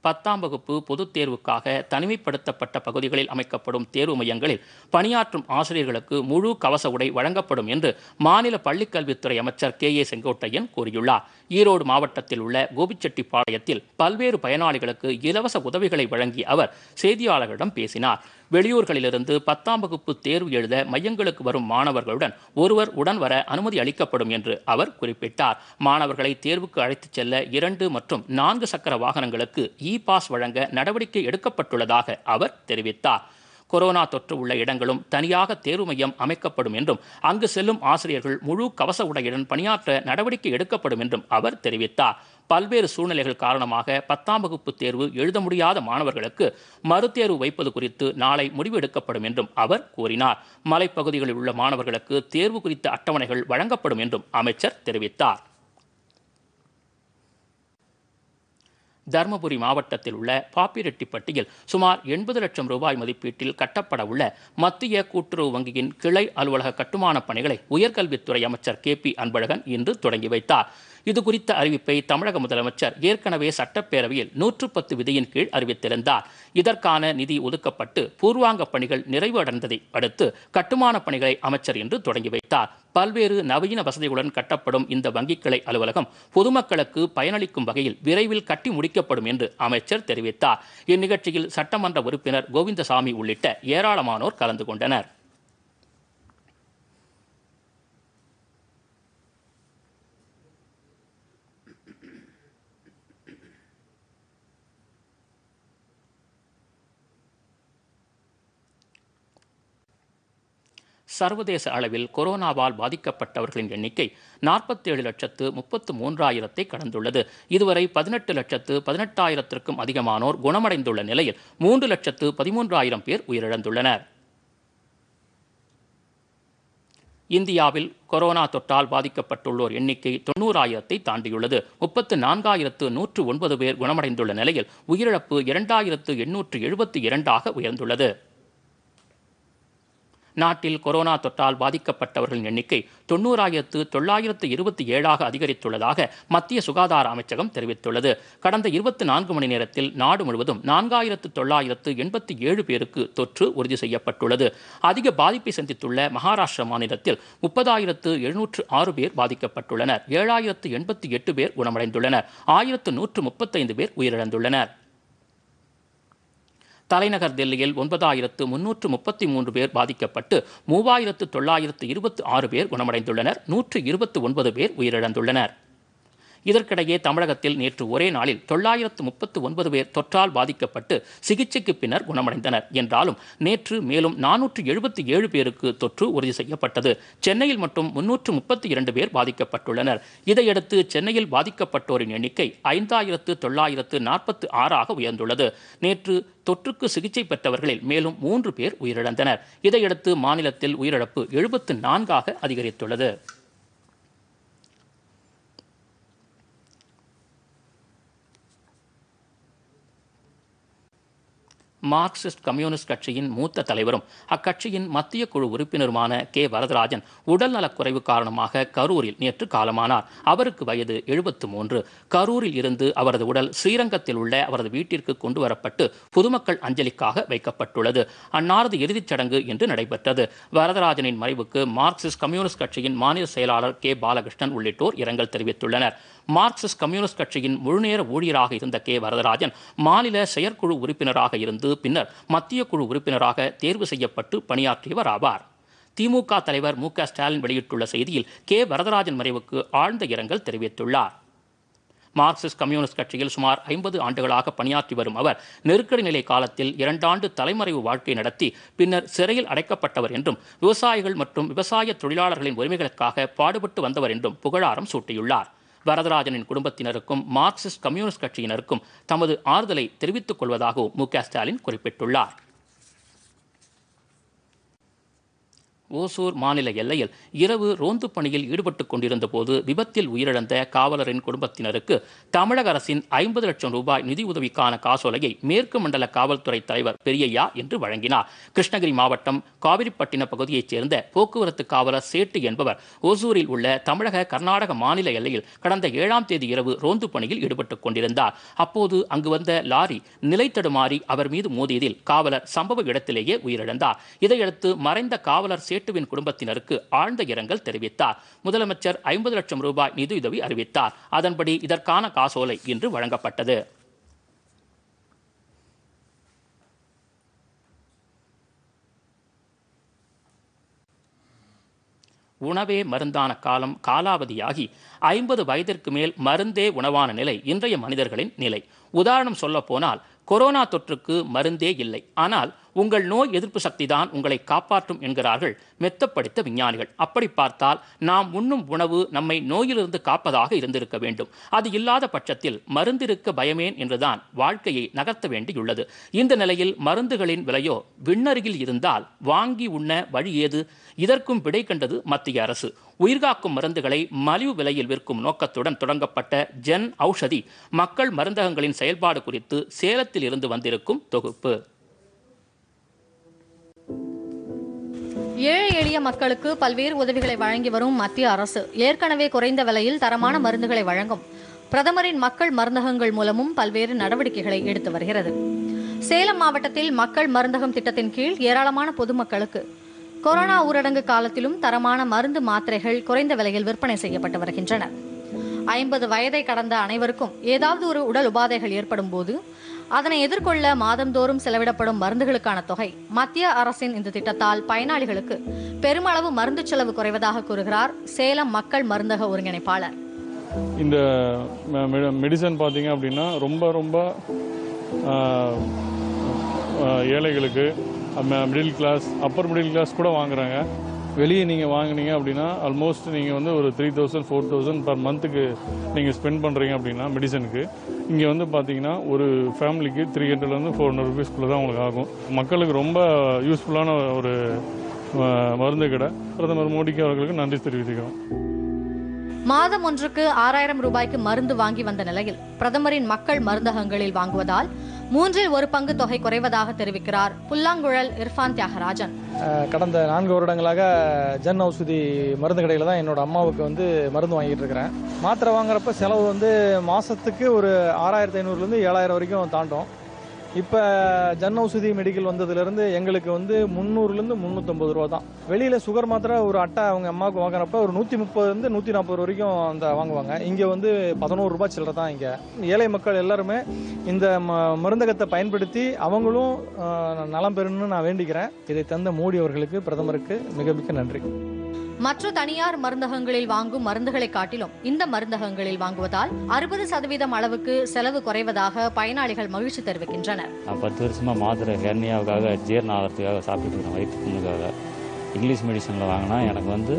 பத்தாம் வகுப்பு பொதுத் தேர்வுக்காக தனிமைப்படுத்தப்பட்ட பகுதிகளில் அமைக்கப்படும் தேர்வு மையங்களில் பணியாற்றும் ஆசிரியர்களுக்கு முழு கவச உடை வழங்கப்படும் என்று மாநில பள்ளிக்கல்வித்துறை அமைச்சர் கே ஏ செங்கோட்டையன் கூறியுள்ளார் ஈரோடு மாவட்டத்தில் உள்ள கோபிச்செட்டிப்பாளையத்தில் பல்வேறு பயனாளிகளுக்கு இலவச உதவிகளை வழங்கி அவர் செய்தியாளர்களிடம் பேசினார் வெளியூர்களிலிருந்து பத்தாம் வகுப்பு தேர்வு எழுத மையங்களுக்கு வரும் மாணவர்களுடன் ஒருவர் உடன் வர அனுமதி அளிக்கப்படும் என்று அவர் குறிப்பிட்டார் மாணவர்களை தேர்வுக்கு அழைத்துச் செல்ல இரண்டு மற்றும் நான்கு சக்கர வாகனங்களுக்கு இ பாஸ் வழங்க நடவடிக்கை எடுக்கப்பட்டுள்ளதாக அவர் தெரிவித்தார் கொரோனா தொற்று உள்ள இடங்களும் தனியாக தேர்வு மையம் அமைக்கப்படும் என்றும் அங்கு செல்லும் ஆசிரியர்கள் முழு கவச உடையுடன் பணியாற்ற நடவடிக்கை எடுக்கப்படும் என்றும் அவர் தெரிவித்தார் பல்வேறு சூழ்நிலைகள் காரணமாக பத்தாம் வகுப்பு தேர்வு எழுத முடியாத மாணவர்களுக்கு மறுதேர்வு வைப்பது குறித்து நாளை முடிவு எடுக்கப்படும் என்றும் அவர் கூறினார் மலைப்பகுதிகளில் உள்ள மாணவர்களுக்கு தேர்வு குறித்த அட்டவணைகள் வழங்கப்படும் என்றும் அமைச்சர் தெரிவித்தார் தருமபுரி மாவட்டத்தில் உள்ள பாப்பிரெட்டிப்பட்டியில் சுமார் எண்பது லட்சம் ரூபாய் மதிப்பீட்டில் கட்டப்பட உள்ள மத்திய கூட்டுறவு வங்கியின் கிளை அலுவலக கட்டுமானப் பணிகளை உயர்கல்வித்துறை அமைச்சர் கே பி அன்பழகன் இன்று தொடங்கி வைத்தார் இது குறித்த அறிவிப்பை தமிழக முதலமைச்சர் ஏற்கனவே சட்டப்பேரவையில் நூற்று பத்து விதியின் கீழ் அறிவித்திருந்தார் இதற்கான நிதி ஒதுக்கப்பட்டு பூர்வாங்க பணிகள் நிறைவு அடைந்ததை அடுத்து கட்டுமான பணிகளை அமைச்சர் இன்று தொடங்கி வைத்தார் பல்வேறு நவீன வசதிகளுடன் கட்டப்படும் இந்த வங்கிக் கிளை அலுவலகம் பொதுமக்களுக்கு பயனளிக்கும் வகையில் விரைவில் கட்டி முடிக்கப்படும் என்று அமைச்சர் தெரிவித்தார் இந்நிகழ்ச்சியில் சட்டமன்ற உறுப்பினர் கோவிந்தசாமி உள்ளிட்ட ஏராளமானோர் கலந்து கொண்டனர் சர்வதேச அளவில் கொரோனாவால் பாதிக்கப்பட்டவர்களின் எண்ணிக்கை நாற்பத்தேழு லட்சத்து முப்பத்து மூன்றாயிரத்தை கடந்துள்ளது இதுவரை பதினெட்டு லட்சத்து பதினெட்டாயிரத்திற்கும் அதிகமானோர் குணமடைந்துள்ள நிலையில் மூன்று லட்சத்து பதிமூன்றாயிரம் பேர் உயிரிழந்துள்ளனர் இந்தியாவில் கொரோனா தொற்றால் பாதிக்கப்பட்டுள்ளோர் எண்ணிக்கை தொண்ணூறாயிரத்தை தாண்டியுள்ளது முப்பத்து நான்காயிரத்து நூற்று ஒன்பது பேர் குணமடைந்துள்ள நிலையில் உயிரிழப்பு இரண்டாயிரத்து எண்ணூற்று எழுபத்தி இரண்டாக உயர்ந்துள்ளது நாட்டில் கொரோனா தொற்றால் பாதிக்கப்பட்டவர்களின் எண்ணிக்கை தொண்ணூறாயிரத்து தொள்ளாயிரத்து இருபத்தி ஏழாக அதிகரித்துள்ளதாக மத்திய சுகாதார அமைச்சகம் தெரிவித்துள்ளது கடந்த இருபத்தி நான்கு மணி நேரத்தில் நாடு முழுவதும் நான்காயிரத்து தொள்ளாயிரத்து எண்பத்தி ஏழு பேருக்கு தொற்று உறுதி செய்யப்பட்டுள்ளது அதிக பாதிப்பை சந்தித்துள்ள மகாராஷ்டிர மாநிலத்தில் முப்பதாயிரத்து எழுநூற்று ஆறு பேர் பாதிக்கப்பட்டுள்ளனர் ஏழாயிரத்து எண்பத்தி எட்டு பேர் குணமடைந்துள்ளனர் ஆயிரத்து நூற்று முப்பத்தைந்து பேர் உயிரிழந்துள்ளனர் தலைநகர் டெல்லியில் ஒன்பதாயிரத்து முன்னூற்று முப்பத்தி மூன்று பேர் பாதிக்கப்பட்டு மூவாயிரத்து தொள்ளாயிரத்து இருபத்தி ஆறு பேர் குணமடைந்துள்ளனர் நூற்று இருபத்தி ஒன்பது பேர் உயிரிழந்துள்ளனர் இதற்கிடையே தமிழகத்தில் நேற்று ஒரே நாளில் தொள்ளாயிரத்து முப்பத்து ஒன்பது பேர் தொற்றால் பாதிக்கப்பட்டு சிகிச்சைக்கு பின்னர் குணமடைந்தனர் என்றாலும் நேற்று மேலும் நானூற்று எழுபத்தி ஏழு பேருக்கு தொற்று உறுதி செய்யப்பட்டது சென்னையில் மட்டும் முன்னூற்று முப்பத்தி இரண்டு பேர் பாதிக்கப்பட்டுள்ளனர் இதையடுத்து சென்னையில் பாதிக்கப்பட்டோரின் எண்ணிக்கை ஐந்தாயிரத்து தொள்ளாயிரத்து நாற்பத்து ஆறாக உயர்ந்துள்ளது நேற்று தொற்றுக்கு சிகிச்சை பெற்றவர்களில் மேலும் மூன்று பேர் உயிரிழந்தனர் இதையடுத்து மாநிலத்தில் உயிரிழப்பு எழுபத்து நான்காக அதிகரித்துள்ளது மார்க்சிஸ்ட் கம்யூனிஸ்ட் கட்சியின் மூத்த தலைவரும் அக்கட்சியின் மத்திய குழு உறுப்பினருமான கே வரதராஜன் நலக்குறைவு காரணமாக கரூரில் நேற்று காலமானார் அவருக்கு வயது எழுபத்து மூன்று கரூரில் இருந்து அவரது உடல் ஸ்ரீரங்கத்தில் உள்ள அவரது வீட்டிற்கு கொண்டு பொதுமக்கள் அஞ்சலிக்காக வைக்கப்பட்டுள்ளது அன்னாரது இறுதிச் சடங்கு இன்று நடைபெற்றது வரதராஜனின் மறைவுக்கு மார்க்சிஸ்ட் கம்யூனிஸ்ட் கட்சியின் மாநில செயலாளர் கே பாலகிருஷ்ணன் உள்ளிட்டோர் இரங்கல் தெரிவித்துள்ளனர் மார்க்சிஸ்ட் கம்யூனிஸ்ட் கட்சியின் முழுநேர ஊழியராக இருந்த கே வரதராஜன் மாநில செயற்குழு உறுப்பினராக இருந்து பின்னர் மத்திய குழு உறுப்பினராக தேர்வு செய்யப்பட்டு பணியாற்றியவர் ஆவார் திமுக தலைவர் மு க ஸ்டாலின் வெளியிட்டுள்ள செய்தியில் கே வரதராஜன் மறைவுக்கு ஆழ்ந்த இரங்கல் தெரிவித்துள்ளார் மார்க்சிஸ்ட் கம்யூனிஸ்ட் கட்சியில் சுமார் ஐம்பது ஆண்டுகளாக பணியாற்றி வரும் அவர் நெருக்கடி நிலை காலத்தில் இரண்டாண்டு தலைமறைவு வாழ்க்கை நடத்தி பின்னர் சிறையில் அடைக்கப்பட்டவர் என்றும் விவசாயிகள் மற்றும் விவசாய தொழிலாளர்களின் உரிமைகளுக்காக பாடுபட்டு வந்தவர் என்றும் புகழாரம் சூட்டியுள்ளார் வரதராஜனின் குடும்பத்தினருக்கும் மார்க்சிஸ்ட் கம்யூனிஸ்ட் கட்சியினருக்கும் தமது ஆறுதலை தெரிவித்துக் கொள்வதாகவும் மு ஸ்டாலின் குறிப்பிட்டுள்ளார் ஓசூர் மாநில எல்லையில் இரவு ரோந்து பணியில் ஈடுபட்டுக் கொண்டிருந்த போது விபத்தில் உயிரிழந்த காவலரின் குடும்பத்தினருக்கு தமிழக அரசின் ஐம்பது லட்சம் ரூபாய் நிதியுதவிக்கான காசோலையை மேற்கு மண்டல காவல்துறை தலைவர் பெரியய்யா என்று வழங்கினார் கிருஷ்ணகிரி மாவட்டம் காவிரிப்பட்டின பகுதியைச் சேர்ந்த போக்குவரத்து காவலர் சேட்டு என்பவர் ஓசூரில் உள்ள தமிழக கர்நாடக மாநில எல்லையில் கடந்த ஏழாம் தேதி இரவு ரோந்து பணியில் ஈடுபட்டுக் கொண்டிருந்தார் அப்போது அங்கு வந்த லாரி நிலை தடுமாறி அவர் மீது மோதியதில் காவலர் சம்பவ இடத்திலேயே உயிரிழந்தார் இதையடுத்து மறைந்த காவலர் சேட்டு கேட்டுவின் குடும்பத்தினருக்கு ஆழ்ந்த இரங்கல் தெரிவித்தார் முதலமைச்சர் ஐம்பது லட்சம் ரூபாய் நிதியுதவி அறிவித்தார் அதன்படி இதற்கான காசோலை இன்று வழங்கப்பட்டது உணவே மருந்தான காலம் காலாவதியாகி ஐம்பது வயதிற்கு மேல் மருந்தே உணவான நிலை இன்றைய மனிதர்களின் நிலை உதாரணம் சொல்லப்போனால் கொரோனா தொற்றுக்கு மருந்தே இல்லை ஆனால் உங்கள் நோய் எதிர்ப்பு சக்தி தான் உங்களை காப்பாற்றும் என்கிறார்கள் மெத்தப்படுத்த விஞ்ஞானிகள் அப்படி பார்த்தால் நாம் உண்ணும் உணவு நம்மை நோயிலிருந்து காப்பதாக இருந்திருக்க வேண்டும் அது இல்லாத பட்சத்தில் மருந்திருக்க பயமேன் என்றுதான் வாழ்க்கையை நகர்த்த வேண்டியுள்ளது இந்த நிலையில் மருந்துகளின் விலையோ விண்ணருகில் இருந்தால் வாங்கி உண்ண வழி ஏது இதற்கும் விடை கண்டது மத்திய அரசு உயிர்காக்கும் மருந்துகளை மலிவு விலையில் விற்கும் நோக்கத்துடன் தொடங்கப்பட்ட ஜன் ஔஷதி மக்கள் மருந்தகங்களின் செயல்பாடு குறித்து சேலத்தில் இருந்து வந்திருக்கும் தொகுப்பு ஏழை எளிய மக்களுக்கு பல்வேறு உதவிகளை வழங்கி வரும் மத்திய அரசு ஏற்கனவே குறைந்த விலையில் தரமான மருந்துகளை வழங்கும் பிரதமரின் மக்கள் மருந்தகங்கள் மூலமும் பல்வேறு நடவடிக்கைகளை எடுத்து வருகிறது சேலம் மாவட்டத்தில் மக்கள் மருந்தகம் திட்டத்தின் கீழ் ஏராளமான பொதுமக்களுக்கு கொரோனா ஊரடங்கு காலத்திலும் தரமான மருந்து மாத்திரைகள் குறைந்த விலையில் விற்பனை செய்யப்பட்டு வருகின்றன ஐம்பது வயதை கடந்த அனைவருக்கும் ஏதாவது ஒரு உடல் உபாதைகள் ஏற்படும் போது அதனை எதிர்கொள்ள மாதந்தோறும் செலவிடப்படும் மருந்துகளுக்கான தொகை மத்திய அரசின் இந்த திட்டத்தால் பயனாளிகளுக்கு பெருமளவு மருந்து செலவு குறைவதாக கூறுகிறார் சேலம் மக்கள் மருந்தக ஒருங்கிணைப்பாளர் இந்த மெடிசன் பார்த்தீங்க அப்படின்னா ரொம்ப ரொம்ப ஏழைகளுக்கு middle class upper middle class கூட வாங்குறாங்க வெளியே நீங்கள் வாங்கினீங்க அப்படின்னா ஆல்மோஸ்ட் நீங்கள் வந்து ஒரு three thousand four thousand per மந்த்துக்கு நீங்கள் ஸ்பெண்ட் பண்ணுறீங்க அப்படின்னா மெடிசனுக்கு இங்கே வந்து பார்த்தீங்கன்னா ஒரு ஃபேமிலிக்கு த்ரீ ஹண்ட்ரட்லேருந்து ஃபோர் ஹண்ட்ரட் ருபீஸ்க்குள்ளே தான் உங்களுக்கு ஆகும் மக்களுக்கு ரொம்ப யூஸ்ஃபுல்லான ஒரு மருந்து கடை பிரதமர் மோடிக்கு அவர்களுக்கு நன்றி தெரிவித்துக்கிறோம் மாதம் ஒன்றுக்கு ஆறாயிரம் ரூபாய்க்கு மருந்து வாங்கி வந்த நிலையில் பிரதமரின் மக்கள் மருந்தகங்களில் வாங்குவதால் மூன்றில் ஒரு பங்கு தொகை குறைவதாக தெரிவிக்கிறார் புல்லாங்குழல் இர்ஃபான் தியாகராஜன் கடந்த நான்கு வருடங்களாக ஜன் ஔஷதி மருந்து கடையில் தான் என்னோட அம்மாவுக்கு வந்து மருந்து வாங்கிட்டு இருக்கிறேன் மாத்திரை வாங்குறப்ப செலவு வந்து மாதத்துக்கு ஒரு ஆறாயிரத்தி ஐநூறுலேருந்து ஏழாயிரம் வரைக்கும் தாண்டும் இப்போ ஜன் ஔஷதி மெடிக்கல் வந்ததுலேருந்து எங்களுக்கு வந்து முந்நூறுலேருந்து முந்நூற்றம்பது ரூபா தான் வெளியில் சுகர் மாத்திரை ஒரு அட்டை அவங்க அம்மாவுக்கு வாங்குறப்ப ஒரு நூற்றி முப்பதுலேருந்து நூற்றி நாற்பது வரைக்கும் அந்த வாங்குவாங்க இங்கே வந்து பதினோரு ரூபாய் சில்லற தான் இங்கே ஏழை மக்கள் எல்லாருமே இந்த ம மருந்தகத்தை பயன்படுத்தி அவங்களும் நலம் பெறணும்னு நான் வேண்டிக்கிறேன் இதை தந்த மோடி அவர்களுக்கு பிரதமருக்கு மிக மிக நன்றி மற்ற தனியார் மருந்தகங்களில் வாங்கும் மருந்துகளை காட்டிலும் இந்த மருந்தகங்களில் வாங்குவதால் அறுபது சதவீதம் அளவுக்கு செலவு குறைவதாக பயனாளிகள் மகிழ்ச்சி தெரிவிக்கின்றனர் பத்து வருஷமா மாத்திரை ஹெர்னியாவுக்காக ஜீரண ஆகிறதுக்காக சாப்பிட்டு வயிற்று புண்ணுக்காக இங்கிலீஷ் மெடிசனில் வாங்கினா எனக்கு வந்து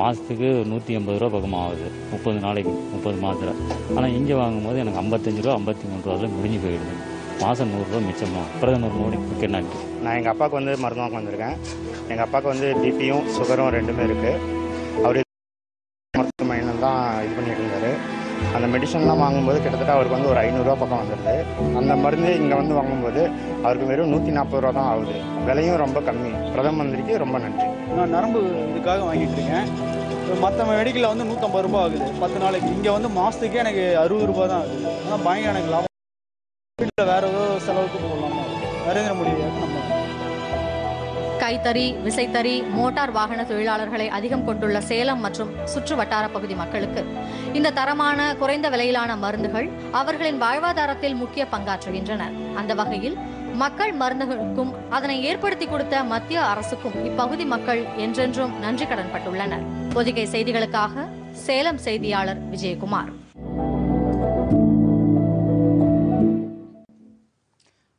மாதத்துக்கு நூற்றி ஐம்பது ரூபா பக்கமாக ஆகுது முப்பது நாளைக்கு முப்பது மாத்திரை ஆனால் இங்கே வாங்கும்போது எனக்கு ஐம்பத்தஞ்சு ரூபா ஐம்பத்தி மூணு ரூபா முடிஞ்சு போயிடுது மாதம் நூறுரூவா மிச்சமாக பிரதமர் மோடி நன்றி நான் எங்கள் அப்பாவுக்கு வந்து வாங்க வந்திருக்கேன் எங்கள் அப்பாவுக்கு வந்து பிபியும் சுகரும் ரெண்டுமே இருக்குது அவர் மருத்துவமனையில் தான் இது பண்ணியிருந்தார் இருந்தார் அந்த மெடிசன்லாம் வாங்கும்போது கிட்டத்தட்ட அவருக்கு வந்து ஒரு ஐநூறுரூவா பக்கம் வந்துடுது அந்த மருந்து இங்கே வந்து வாங்கும்போது அவருக்கு வெறும் நூற்றி நாற்பது ரூபா தான் ஆகுது விலையும் ரொம்ப கம்மி பிரதம மந்திரிக்கு ரொம்ப நன்றி நான் நரம்பு இதுக்காக வாங்கிட்டு இருக்கேன் மற்ற மெடிக்கலில் வந்து நூற்றம்பது ரூபா ஆகுது பத்து நாளைக்கு இங்கே வந்து மாதத்துக்கே எனக்கு அறுபது ரூபா தான் ஆகுது ஆனால் பயங்கர எனக்கு லாபம் வீட்டில் வேறு ஏதோ செலவுக்கு போகலாமா நரேந்திர மோடி கைத்தறி விசைத்தறி மோட்டார் வாகன தொழிலாளர்களை அதிகம் கொண்டுள்ள சேலம் மற்றும் சுற்று வட்டார பகுதி மக்களுக்கு இந்த தரமான குறைந்த விலையிலான மருந்துகள் அவர்களின் வாழ்வாதாரத்தில் முக்கிய பங்காற்றுகின்றன அந்த வகையில் மக்கள் மருந்துகளுக்கும் அதனை ஏற்படுத்தி கொடுத்த மத்திய அரசுக்கும் இப்பகுதி மக்கள் என்றென்றும் நன்றி கடன்பட்டுள்ளனர் பொதிகை செய்திகளுக்காக சேலம் செய்தியாளர் விஜயகுமார்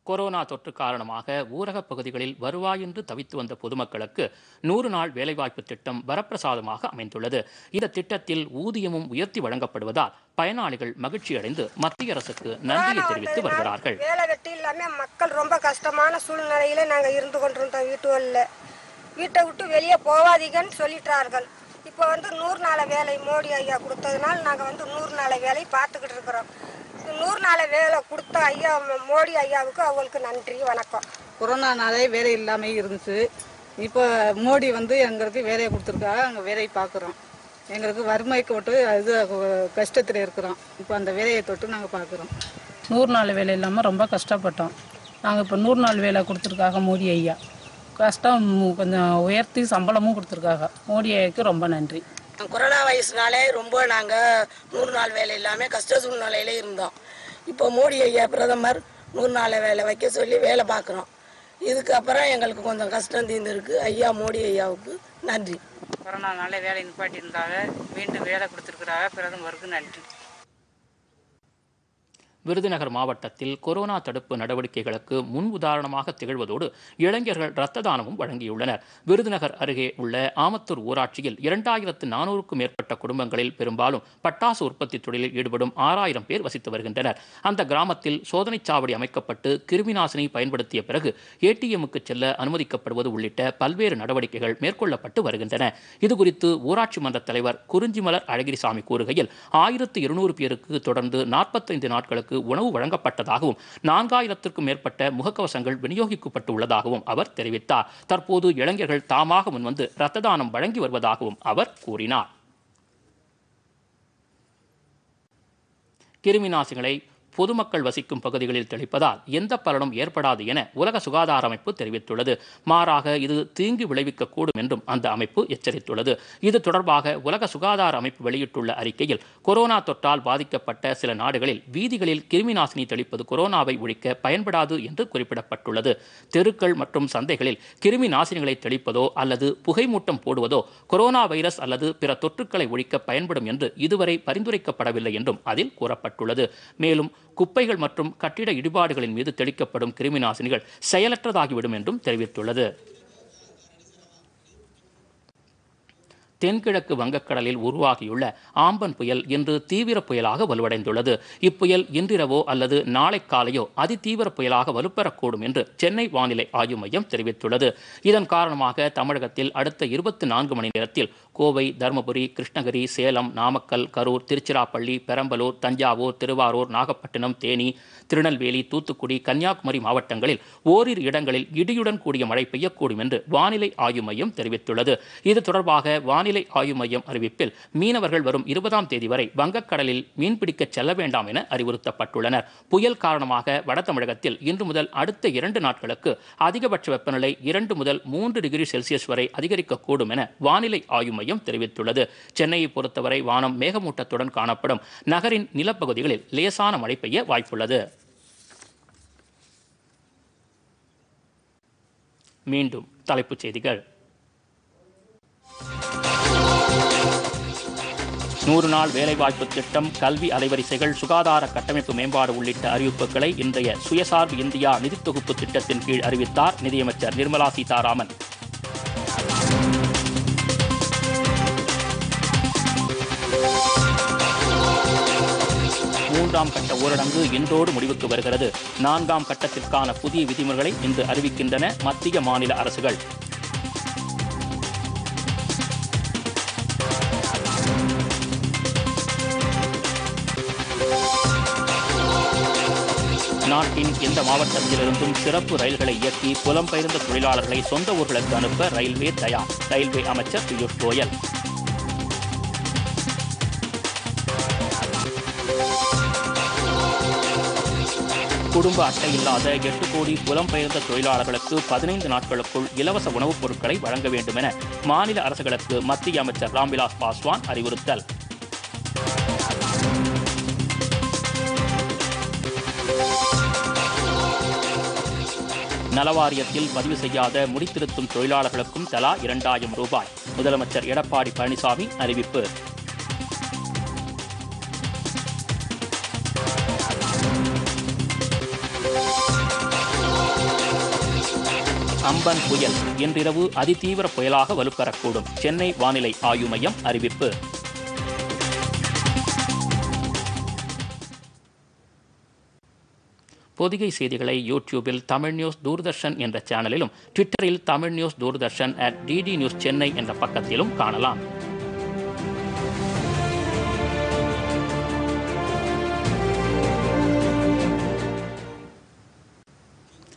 கொரோனா தொற்று காரணமாக ஊரகப் பகுதிகளில் வருவாயின்றி தவித்து வந்த பொதுமக்களுக்கு நூறு நாள் வேலைவாய்ப்பு திட்டம் வரப்பிரசாதமாக அமைந்துள்ளது இந்த திட்டத்தில் ஊதியமும் உயர்த்தி வழங்கப்படுவதால் பயனாளிகள் மகிழ்ச்சியடைந்து மத்திய அரசுக்கு நன்றியை தெரிவித்து வருகிறார்கள் வேலை வெட்டி இல்லாம மக்கள் ரொம்ப கஷ்டமான சூழ்நிலையில நாங்க இருந்து கொண்டிருந்தோம் வீட்டுகளில் வீட்டை விட்டு வெளியே போவாதீங்கன்னு சொல்லிட்டார்கள் இப்போ வந்து நூறு நாளை வேலை மோடி ஐயா கொடுத்ததுனால நாங்கள் வந்து நூறு நாளை வேலை பார்த்துக்கிட்டு இருக்கிறோம் நூறு நாள் வேலை கொடுத்த ஐயா மோடி ஐயாவுக்கு அவங்களுக்கு நன்றி வணக்கம் கொரோனா நாளே வேலை இல்லாமல் இருந்துச்சு இப்போ மோடி வந்து எங்களுக்கு வேலையை கொடுத்துருக்காங்க அங்கே வேலையை பார்க்குறோம் எங்களுக்கு வறுமைக்கு தொட்டு இது கஷ்டத்தில் இருக்கிறோம் இப்போ அந்த வேலையை தொட்டு நாங்கள் பார்க்குறோம் நூறு நாள் வேலை இல்லாமல் ரொம்ப கஷ்டப்பட்டோம் நாங்கள் இப்போ நூறு நாள் வேலை கொடுத்துருக்காங்க மோடி ஐயா கஷ்டம் கொஞ்சம் உயர்த்தி சம்பளமும் கொடுத்துருக்காங்க மோடி ஐயாவுக்கு ரொம்ப நன்றி கொரோனா வைரஸ்னாலே ரொம்ப நாங்கள் நூறு நாள் வேலை இல்லாமல் கஷ்ட சூழ்நிலையில இருந்தோம் இப்போ மோடி ஐயா பிரதமர் நூறு நாள் வேலை வைக்க சொல்லி வேலை பார்க்குறோம் இதுக்கப்புறம் எங்களுக்கு கொஞ்சம் கஷ்டம் தீர்ந்துருக்கு ஐயா மோடி ஐயாவுக்கு நன்றி கொரோனா நாளே வேலை நிப்பாட்டியிருந்தாக மீண்டும் வேலை கொடுத்துருக்குறாங்க பிரதமருக்கு நன்றி விருதுநகர் மாவட்டத்தில் கொரோனா தடுப்பு நடவடிக்கைகளுக்கு முன் உதாரணமாக திகழ்வதோடு இளைஞர்கள் இரத்த தானமும் வழங்கியுள்ளனர் விருதுநகர் அருகே உள்ள ஆமத்தூர் ஊராட்சியில் இரண்டாயிரத்து நானூறுக்கும் மேற்பட்ட குடும்பங்களில் பெரும்பாலும் பட்டாசு உற்பத்தி தொழிலில் ஈடுபடும் ஆறாயிரம் பேர் வசித்து வருகின்றனர் அந்த கிராமத்தில் சோதனைச் சாவடி அமைக்கப்பட்டு கிருமிநாசினி பயன்படுத்திய பிறகு ஏடிஎம்முக்கு செல்ல அனுமதிக்கப்படுவது உள்ளிட்ட பல்வேறு நடவடிக்கைகள் மேற்கொள்ளப்பட்டு வருகின்றன இதுகுறித்து ஊராட்சி மன்ற தலைவர் குறிஞ்சிமலர் அழகிரிசாமி கூறுகையில் ஆயிரத்து இருநூறு பேருக்கு தொடர்ந்து நாற்பத்தைந்து நாட்களுக்கு மக்களுக்கு உணவு வழங்கப்பட்டதாகவும் நான்காயிரத்திற்கும் மேற்பட்ட முகக்கவசங்கள் விநியோகிக்கப்பட்டு உள்ளதாகவும் அவர் தெரிவித்தார் தற்போது இளைஞர்கள் தாமாக முன்வந்து இரத்த தானம் வழங்கி வருவதாகவும் அவர் கூறினார் கிருமி நாசினிகளை பொதுமக்கள் வசிக்கும் பகுதிகளில் தெளிப்பதால் எந்த பலனும் ஏற்படாது என உலக சுகாதார அமைப்பு தெரிவித்துள்ளது மாறாக இது தீங்கு விளைவிக்கக்கூடும் என்றும் அந்த அமைப்பு எச்சரித்துள்ளது இது தொடர்பாக உலக சுகாதார அமைப்பு வெளியிட்டுள்ள அறிக்கையில் கொரோனா தொற்றால் பாதிக்கப்பட்ட சில நாடுகளில் வீதிகளில் கிருமி நாசினி தெளிப்பது கொரோனாவை ஒழிக்க பயன்படாது என்று குறிப்பிடப்பட்டுள்ளது தெருக்கள் மற்றும் சந்தைகளில் கிருமி நாசினிகளை தெளிப்பதோ அல்லது புகைமூட்டம் போடுவதோ கொரோனா வைரஸ் அல்லது பிற தொற்றுக்களை ஒழிக்க பயன்படும் என்று இதுவரை பரிந்துரைக்கப்படவில்லை என்றும் அதில் கூறப்பட்டுள்ளது மேலும் குப்பைகள் மற்றும் கட்டிட இடிபாடுகளின் மீது தெளிக்கப்படும் கிருமி நாசினிகள் செயலற்றதாகிவிடும் என்றும் தெரிவித்துள்ளது தென்கிழக்கு வங்கக்கடலில் உருவாகியுள்ள ஆம்பன் புயல் இன்று தீவிர புயலாக வலுவடைந்துள்ளது இப்புயல் இன்றிரவோ அல்லது நாளை காலையோ அதிதீவிர புயலாக வலுப்பெறக்கூடும் என்று சென்னை வானிலை ஆய்வு மையம் தெரிவித்துள்ளது இதன் காரணமாக தமிழகத்தில் அடுத்த இருபத்தி நான்கு மணி நேரத்தில் கோவை தருமபுரி கிருஷ்ணகிரி சேலம் நாமக்கல் கரூர் திருச்சிராப்பள்ளி பெரம்பலூர் தஞ்சாவூர் திருவாரூர் நாகப்பட்டினம் தேனி திருநெல்வேலி தூத்துக்குடி கன்னியாகுமரி மாவட்டங்களில் ஓரிரு இடங்களில் இடியுடன் கூடிய மழை பெய்யக்கூடும் என்று வானிலை ஆய்வு மையம் தெரிவித்துள்ளது இது தொடர்பாக வானிலை ஆய்வு மையம் அறிவிப்பில் மீனவர்கள் வரும் இருபதாம் தேதி வரை வங்கக்கடலில் மீன்பிடிக்க செல்ல வேண்டாம் என அறிவுறுத்தப்பட்டுள்ளனர் புயல் காரணமாக வட தமிழகத்தில் இன்று முதல் அடுத்த இரண்டு நாட்களுக்கு அதிகபட்ச வெப்பநிலை இரண்டு முதல் மூன்று டிகிரி செல்சியஸ் வரை அதிகரிக்கக்கூடும் என வானிலை ஆய்வு மையம் தெரிவித்துள்ளது சென்னையை பொறுத்தவரை வானம் மேகமூட்டத்துடன் காணப்படும் நகரின் நிலப்பகுதிகளில் லேசான மழை பெய்ய வாய்ப்புள்ளது மீண்டும் தலைப்புச் செய்திகள் நூறு நாள் வேலைவாய்ப்பு திட்டம் கல்வி அலைவரிசைகள் சுகாதார கட்டமைப்பு மேம்பாடு உள்ளிட்ட அறிவிப்புகளை இன்றைய சுயசார்பு இந்தியா நிதித்தொகுப்பு திட்டத்தின் கீழ் அறிவித்தார் நிதியமைச்சர் நிர்மலா சீதாராமன் மூன்றாம் கட்ட ஊரடங்கு இன்றோடு முடிவுக்கு வருகிறது நான்காம் கட்டத்திற்கான புதிய விதிமுறைகளை இன்று அறிவிக்கின்றன மத்திய மாநில அரசுகள் நாட்டின் எந்த மாவட்டத்திலிருந்தும் சிறப்பு ரயில்களை இயக்கி புலம்பெயர்ந்த தொழிலாளர்களை சொந்த ஊர்களுக்கு அனுப்ப ரயில்வே தயார் ரயில்வே அமைச்சர் பியூஷ் கோயல் குடும்ப அட்டை இல்லாத எட்டு கோடி புலம்பெயர்ந்த தொழிலாளர்களுக்கு பதினைந்து நாட்களுக்குள் இலவச உணவுப் பொருட்களை வழங்க வேண்டும் என மாநில அரசுகளுக்கு மத்திய அமைச்சர் ராம்விலாஸ் பாஸ்வான் அறிவுறுத்தல் நலவாரியத்தில் பதிவு செய்யாத முடித்திருத்தும் தொழிலாளர்களுக்கும் தலா இரண்டாயிரம் ரூபாய் முதலமைச்சர் எடப்பாடி பழனிசாமி அறிவிப்பு அம்பன் புயல் இன்றிரவு அதிதீவிர புயலாக வலுப்பெறக்கூடும் சென்னை வானிலை ஆய்வு மையம் அறிவிப்பு பொதிகை செய்திகளை யூடியூபில் தமிழ் நியூஸ் தூர்தர்ஷன் என்ற சேனலிலும் ட்விட்டரில் Tamil news Doordarshan at DD news Chennai என்ற பக்கத்திலும் காணலாம்